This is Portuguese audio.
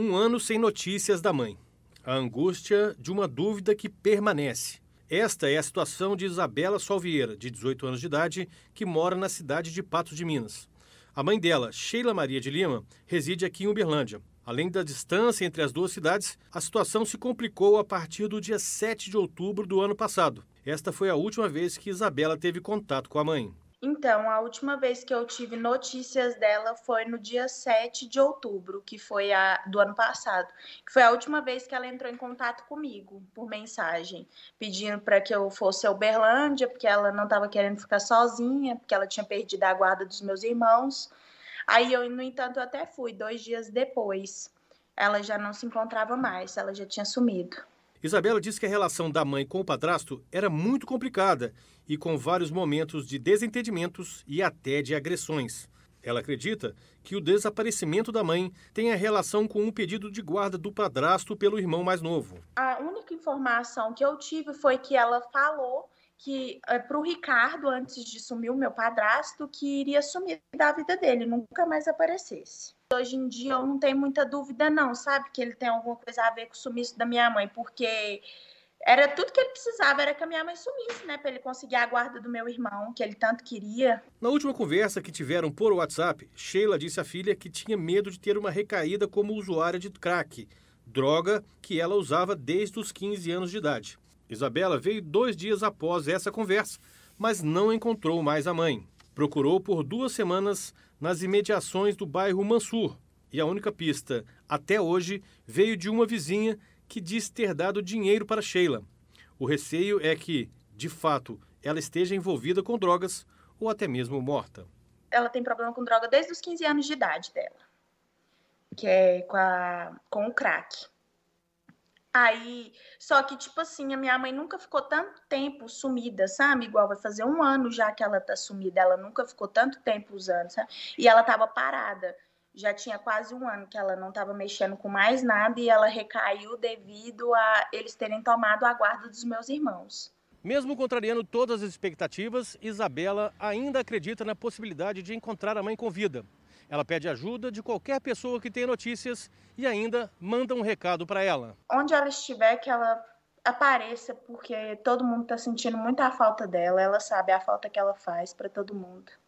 Um ano sem notícias da mãe. A angústia de uma dúvida que permanece. Esta é a situação de Isabela Salvieira, de 18 anos de idade, que mora na cidade de Patos de Minas. A mãe dela, Sheila Maria de Lima, reside aqui em Uberlândia. Além da distância entre as duas cidades, a situação se complicou a partir do dia 7 de outubro do ano passado. Esta foi a última vez que Isabela teve contato com a mãe. Então, a última vez que eu tive notícias dela foi no dia 7 de outubro, que foi a do ano passado, que foi a última vez que ela entrou em contato comigo por mensagem, pedindo para que eu fosse a Uberlândia, porque ela não estava querendo ficar sozinha, porque ela tinha perdido a guarda dos meus irmãos. Aí eu, no entanto, eu até fui dois dias depois. Ela já não se encontrava mais, ela já tinha sumido. Isabela diz que a relação da mãe com o padrasto era muito complicada e com vários momentos de desentendimentos e até de agressões. Ela acredita que o desaparecimento da mãe tem a relação com o um pedido de guarda do padrasto pelo irmão mais novo. A única informação que eu tive foi que ela falou que é, eh, para o Ricardo, antes de sumir o meu padrasto, que iria sumir da vida dele, nunca mais aparecesse hoje em dia eu não tenho muita dúvida, não, sabe? Que ele tem alguma coisa a ver com o sumiço da minha mãe, porque era tudo que ele precisava, era que a minha mãe sumisse, né? Pra ele conseguir a guarda do meu irmão, que ele tanto queria. Na última conversa que tiveram por WhatsApp, Sheila disse à filha que tinha medo de ter uma recaída como usuária de crack, droga que ela usava desde os 15 anos de idade. Isabela veio dois dias após essa conversa, mas não encontrou mais a mãe procurou por duas semanas nas imediações do bairro Mansur. E a única pista, até hoje, veio de uma vizinha que diz ter dado dinheiro para Sheila. O receio é que, de fato, ela esteja envolvida com drogas ou até mesmo morta. Ela tem problema com droga desde os 15 anos de idade dela, que é com, a, com o crack. Aí, só que, tipo assim, a minha mãe nunca ficou tanto tempo sumida, sabe? Igual vai fazer um ano já que ela tá sumida, ela nunca ficou tanto tempo usando, sabe? E ela tava parada. Já tinha quase um ano que ela não tava mexendo com mais nada e ela recaiu devido a eles terem tomado a guarda dos meus irmãos. Mesmo contrariando todas as expectativas, Isabela ainda acredita na possibilidade de encontrar a mãe com vida. Ela pede ajuda de qualquer pessoa que tenha notícias e ainda manda um recado para ela. Onde ela estiver, que ela apareça, porque todo mundo está sentindo muita falta dela. Ela sabe a falta que ela faz para todo mundo.